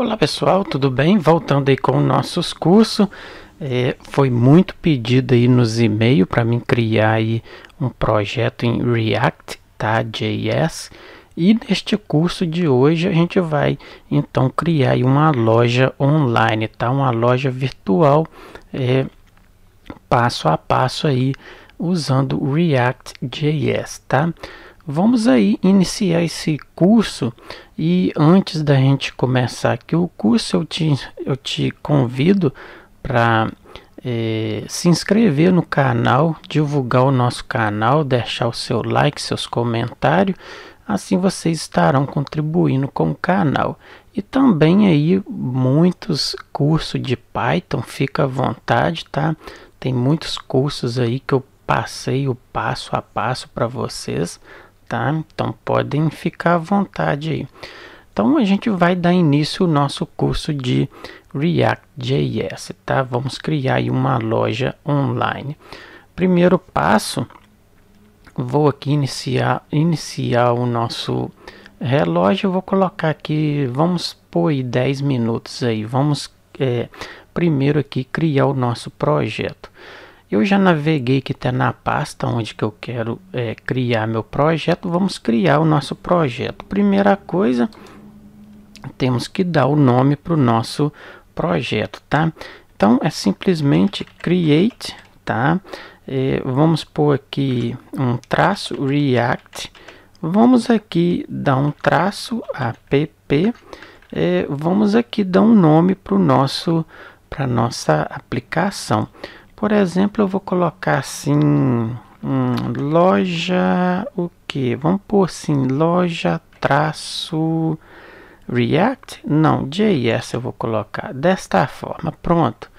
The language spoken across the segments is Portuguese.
Olá pessoal, tudo bem? Voltando aí com nossos cursos. É, foi muito pedido aí nos e-mails para mim criar aí um projeto em React, tá? JS. E neste curso de hoje a gente vai então criar aí uma loja online, tá? Uma loja virtual, é, passo a passo aí usando React JS, tá? Vamos aí iniciar esse curso e antes da gente começar aqui o curso, eu te, eu te convido para é, eh, se inscrever no canal, divulgar o nosso canal, deixar o seu like, seus comentários, assim vocês estarão contribuindo com o canal. E também aí muitos cursos de Python, fica à vontade, tá? Tem muitos cursos aí que eu passei o passo a passo para vocês, tá? Então podem ficar à vontade aí. Então a gente vai dar início ao nosso curso de React.js, tá? Vamos criar aí uma loja online. Primeiro passo, vou aqui iniciar, iniciar o nosso relógio, vou colocar aqui, vamos pôr 10 minutos aí, vamos é, primeiro aqui criar o nosso projeto. Eu já naveguei que está na pasta onde que eu quero é, criar meu projeto. Vamos criar o nosso projeto. Primeira coisa, temos que dar o nome para o nosso projeto, tá? Então é simplesmente create, tá? É, vamos pôr aqui um traço React. Vamos aqui dar um traço app. É, vamos aqui dar um nome para a nosso nossa aplicação. Por exemplo, eu vou colocar assim, hum, loja o que? Vamos pôr assim, loja traço React? Não, JS eu vou colocar desta forma. Pronto.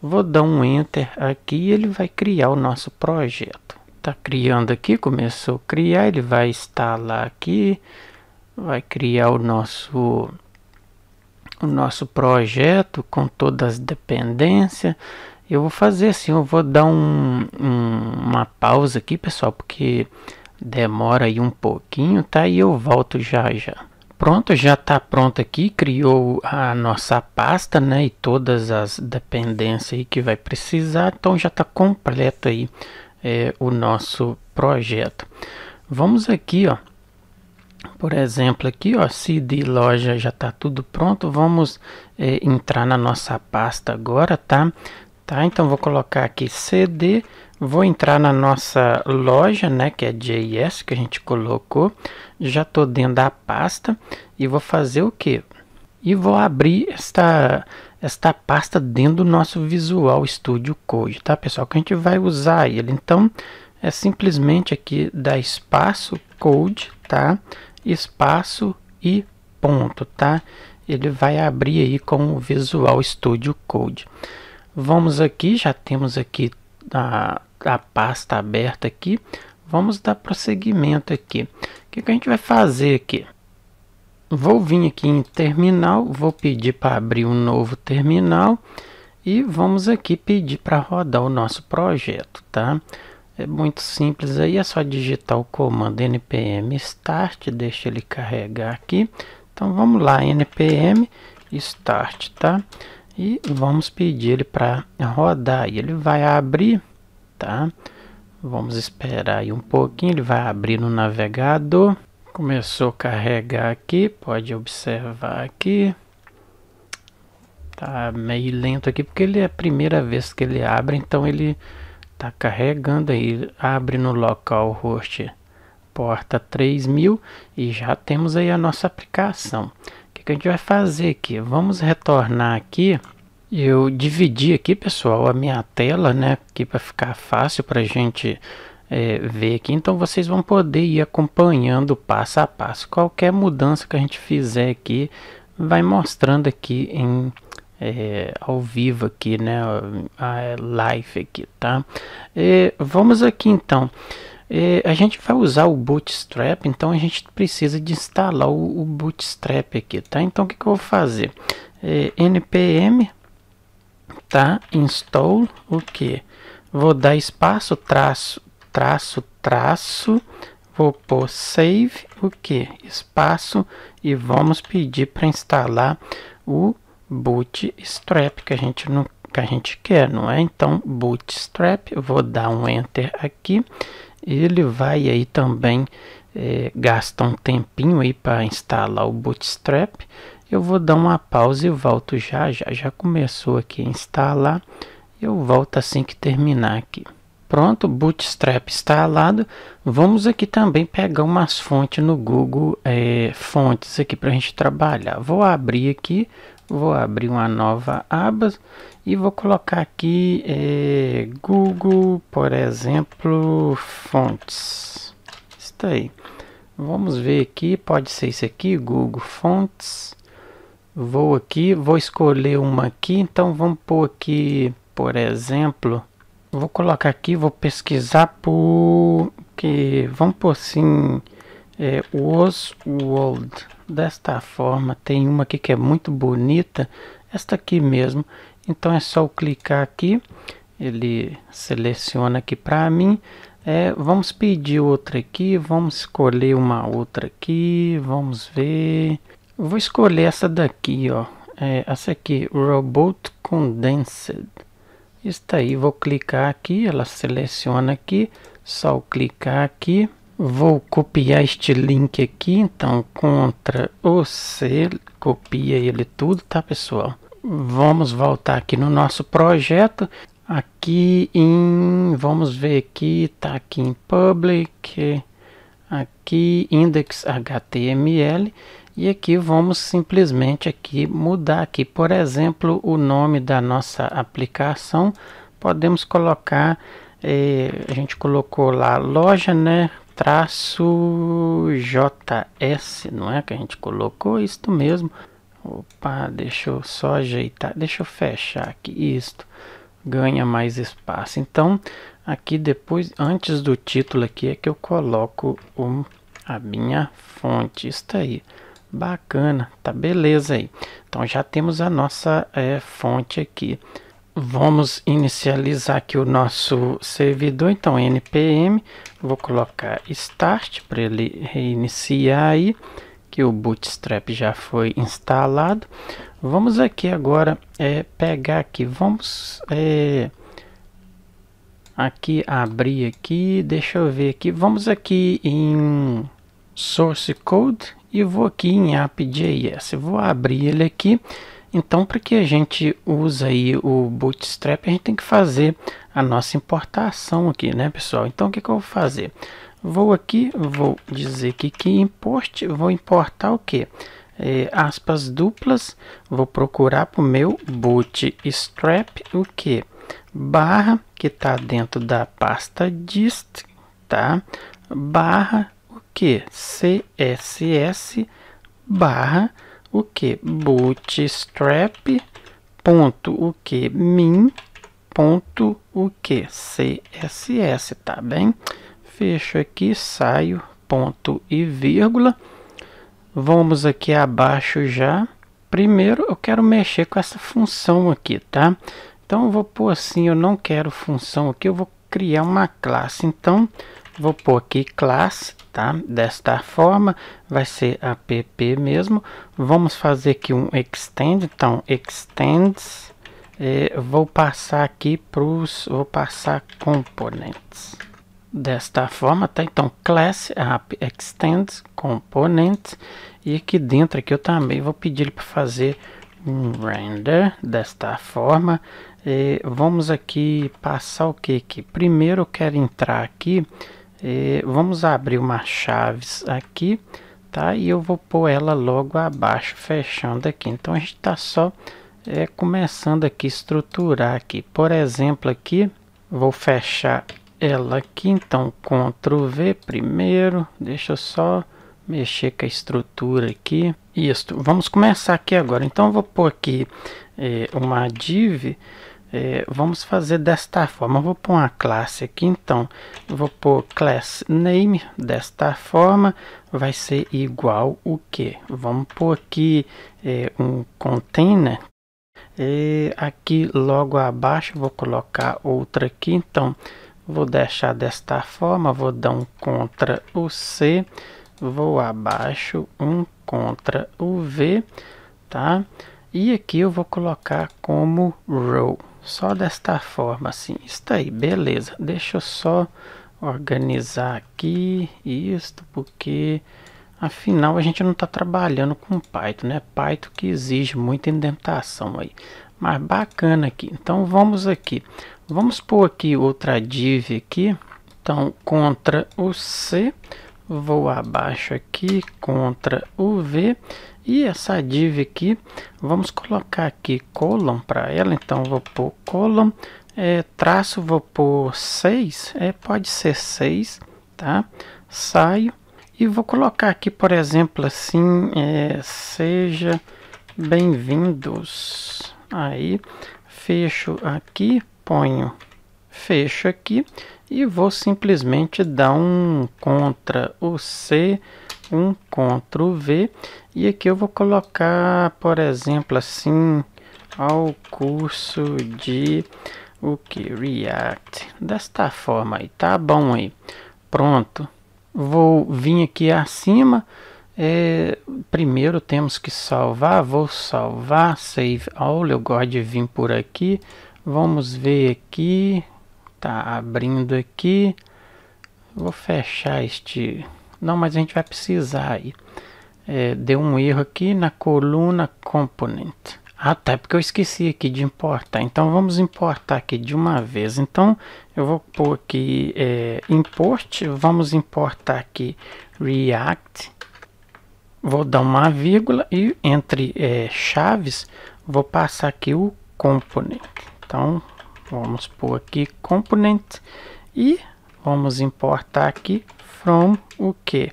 Vou dar um Enter aqui e ele vai criar o nosso projeto. Tá criando aqui, começou a criar, ele vai instalar aqui, vai criar o nosso o nosso projeto com todas as dependências. Eu vou fazer assim, eu vou dar um, um, uma pausa aqui, pessoal, porque demora aí um pouquinho, tá? E eu volto já já. Pronto, já está pronto aqui, criou a nossa pasta, né? E todas as dependências aí que vai precisar, então já está completo aí é, o nosso projeto. Vamos aqui, ó. Por exemplo, aqui, ó, CD loja já está tudo pronto. Vamos é, entrar na nossa pasta agora, tá? Tá, então vou colocar aqui CD, vou entrar na nossa loja, né, que é JS, que a gente colocou. Já estou dentro da pasta e vou fazer o quê? E vou abrir esta, esta pasta dentro do nosso Visual Studio Code, tá, pessoal? Que a gente vai usar ele. Então, é simplesmente aqui dar espaço Code, tá? Espaço e ponto, tá? Ele vai abrir aí com o Visual Studio Code. Vamos aqui, já temos aqui a, a pasta aberta aqui. Vamos dar prosseguimento aqui. O que, que a gente vai fazer aqui? Vou vir aqui em terminal, vou pedir para abrir um novo terminal e vamos aqui pedir para rodar o nosso projeto, tá? É muito simples aí, é só digitar o comando npm start, deixa ele carregar aqui. Então vamos lá, npm start, tá? e vamos pedir ele para rodar e ele vai abrir tá vamos esperar aí um pouquinho ele vai abrir no navegador começou a carregar aqui pode observar aqui tá meio lento aqui porque ele é a primeira vez que ele abre então ele tá carregando aí abre no local host porta 3000 e já temos aí a nossa aplicação que, que a gente vai fazer aqui? Vamos retornar aqui. Eu dividi aqui, pessoal, a minha tela, né? Aqui para ficar fácil para a gente é, ver aqui. Então vocês vão poder ir acompanhando passo a passo. Qualquer mudança que a gente fizer aqui, vai mostrando aqui em é, ao vivo aqui, né? A live aqui, tá? E é, vamos aqui então. É, a gente vai usar o Bootstrap, então a gente precisa de instalar o, o Bootstrap aqui, tá? Então o que, que eu vou fazer? É, npm tá install o que? Vou dar espaço traço traço traço, vou pôr save o que? Espaço e vamos pedir para instalar o Bootstrap que a gente não que a gente quer, não é? Então Bootstrap, vou dar um enter aqui ele vai aí também é, eh, gastar um tempinho aí para instalar o Bootstrap. Eu vou dar uma pausa e volto já, já, já começou aqui a instalar. Eu volto assim que terminar aqui. Pronto, Bootstrap instalado. Vamos aqui também pegar umas fontes no Google é, Fontes aqui para a gente trabalhar. Vou abrir aqui, vou abrir uma nova aba e vou colocar aqui é, Google, por exemplo, fontes. Está aí. Vamos ver aqui, pode ser isso aqui, Google Fontes. Vou aqui, vou escolher uma aqui, então vamos pôr aqui, por exemplo, vou colocar aqui, vou pesquisar por que vamos por assim é, Oswald. Desta forma, tem uma aqui que é muito bonita, esta aqui mesmo. Então é só eu clicar aqui, ele seleciona aqui para mim. É, vamos pedir outra aqui, vamos escolher uma outra aqui, vamos ver. vou escolher essa daqui, ó. É, essa aqui, Robot Condensed. Está aí, vou clicar aqui, ela seleciona aqui, só clicar aqui. Vou copiar este link aqui, então, Ctrl o C, copia ele tudo, tá pessoal? Vamos voltar aqui no nosso projeto. Aqui em, vamos ver aqui, tá aqui em public, aqui index HTML e aqui vamos simplesmente aqui mudar aqui, por exemplo, o nome da nossa aplicação. Podemos colocar, eh, a gente colocou lá loja, né? traço JS, não é que a gente colocou isto mesmo. Opa, deixa eu só ajeitar, deixa eu fechar aqui, isto ganha mais espaço. Então, aqui depois, antes do título aqui, é que eu coloco a minha fonte, está aí. Bacana, tá beleza aí. Então já temos a nossa é, fonte aqui. Vamos inicializar aqui o nosso servidor, então npm, vou colocar start para ele reiniciar aí que o Bootstrap já foi instalado, vamos aqui agora é, pegar aqui, vamos é, aqui abrir aqui, deixa eu ver aqui, vamos aqui em Source Code e vou aqui em app.js, vou abrir ele aqui, então, para que a gente use aí o Bootstrap, a gente tem que fazer a nossa importação aqui, né, pessoal? Então, o que, que eu vou fazer? Vou aqui, vou dizer que que import, vou importar o que? É, aspas duplas, vou procurar para o meu bootstrap o que? Barra, que está dentro da pasta dist, tá? Barra, o que? CSS, barra, o que? Bootstrap, ponto, o que? Min, ponto, o que? CSS, tá bem? fecho aqui, saio, ponto e vírgula. Vamos aqui abaixo já. Primeiro eu quero mexer com essa função aqui, tá? Então eu vou pôr assim, eu não quero função aqui, eu vou criar uma classe. Então vou pôr aqui classe, tá? Desta forma, vai ser app mesmo. Vamos fazer aqui um extend, então extends. Eh, vou passar aqui para os, vou passar componentes desta forma, tá? Então, class app extend component e aqui dentro aqui eu também vou pedir ele para fazer um render desta forma. E vamos aqui passar o que aqui? Primeiro eu quero entrar aqui, e vamos abrir uma chaves aqui, tá? E eu vou pôr ela logo abaixo, fechando aqui. Então a gente está só é, começando aqui estruturar aqui. Por exemplo aqui, vou fechar ela aqui, então Ctrl V primeiro, deixa eu só mexer com a estrutura aqui. Isso, vamos começar aqui agora. Então vou pôr aqui é, uma div, é, vamos fazer desta forma. Eu vou pôr uma classe aqui, então vou pôr class name desta forma, vai ser igual o que? Vamos pôr aqui é, um container e aqui logo abaixo vou colocar outra aqui então Vou deixar desta forma, vou dar um contra o C, vou abaixo, um contra o V, tá? E aqui eu vou colocar como row, só desta forma assim. Está aí, beleza. Deixa eu só organizar aqui isto, porque afinal a gente não está trabalhando com Python, né? Python que exige muita indentação aí. Mas bacana aqui. Então vamos aqui. Vamos pôr aqui outra div aqui. Então, contra o C, vou abaixo aqui, contra o V. E essa div aqui, vamos colocar aqui colon para ela. Então, vou pôr colon, é, traço, vou pôr 6, é, pode ser 6, tá? Saio e vou colocar aqui, por exemplo, assim, é, seja bem-vindos. Aí, fecho aqui, ponho fecho aqui e vou simplesmente dar um contra o C, um contra o V e aqui eu vou colocar, por exemplo, assim, ao curso de o que? React. Desta forma aí, tá bom aí. Pronto. Vou vir aqui acima. É, primeiro temos que salvar. Vou salvar, save all. Eu gosto de vir por aqui. Vamos ver aqui. Tá abrindo aqui. Vou fechar este... Não, mas a gente vai precisar aí. É, deu um erro aqui na coluna component. Ah, tá, é porque eu esqueci aqui de importar. Então, vamos importar aqui de uma vez. Então, eu vou pôr aqui é, import. Vamos importar aqui React. Vou dar uma vírgula e entre é, chaves, vou passar aqui o component. Então, vamos por aqui component e vamos importar aqui from o que?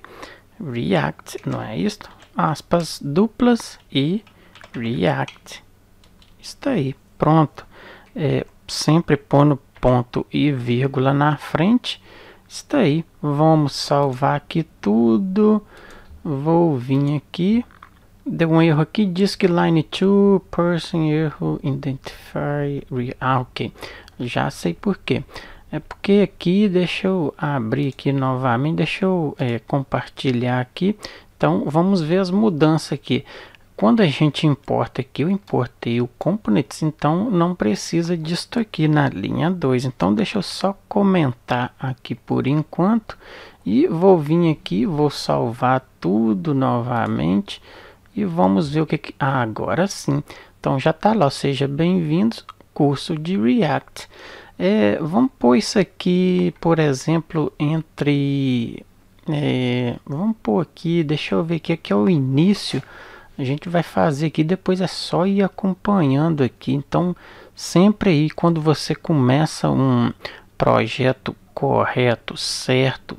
React, não é isto? Aspas duplas e React. Está aí, pronto. É, sempre pondo ponto e vírgula na frente. Está aí. Vamos salvar aqui tudo. Vou vir aqui Deu um erro aqui, diz que line 2, person, erro, identify, ah, ok. Já sei por quê. É porque aqui, deixa eu abrir aqui novamente, deixa eu é, compartilhar aqui. Então, vamos ver as mudanças aqui. Quando a gente importa aqui, eu importei o components, então não precisa disso aqui na linha 2. Então, deixa eu só comentar aqui por enquanto. E vou vir aqui, vou salvar tudo novamente e vamos ver o que, que... Ah, agora sim. Então já está lá, seja bem-vindos, curso de React. É, vamos pôr isso aqui, por exemplo, entre... É, vamos pôr aqui, deixa eu ver aqui, aqui é o início. A gente vai fazer aqui, depois é só ir acompanhando aqui. Então, sempre aí, quando você começa um projeto correto, certo,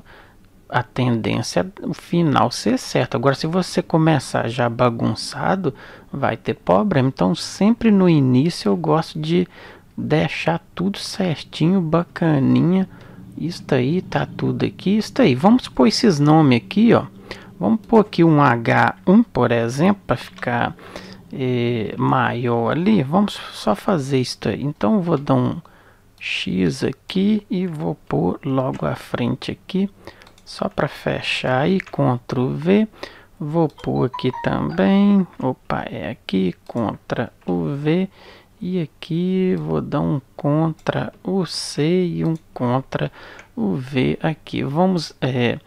a tendência o final ser certo. Agora, se você começar já bagunçado, vai ter problema. Então, sempre no início eu gosto de deixar tudo certinho, bacaninha. isso aí, tá tudo aqui, isso aí. Vamos pôr esses nomes aqui, ó. Vamos pôr aqui um H1, por exemplo, para ficar eh, maior ali. Vamos só fazer isso aí. Então, vou dar um X aqui e vou pôr logo à frente aqui só para fechar e Ctrl V. Vou pôr aqui também. Opa, é aqui. Ctrl o V. E aqui vou dar um contra o C e um contra o V aqui. Vamos é,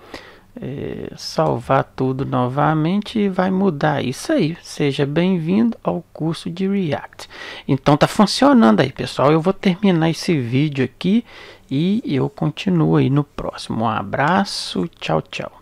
é, salvar tudo novamente e vai mudar isso aí. Seja bem-vindo ao curso de React. Então tá funcionando aí, pessoal. Eu vou terminar esse vídeo aqui e eu continuo aí no próximo. Um abraço, tchau, tchau.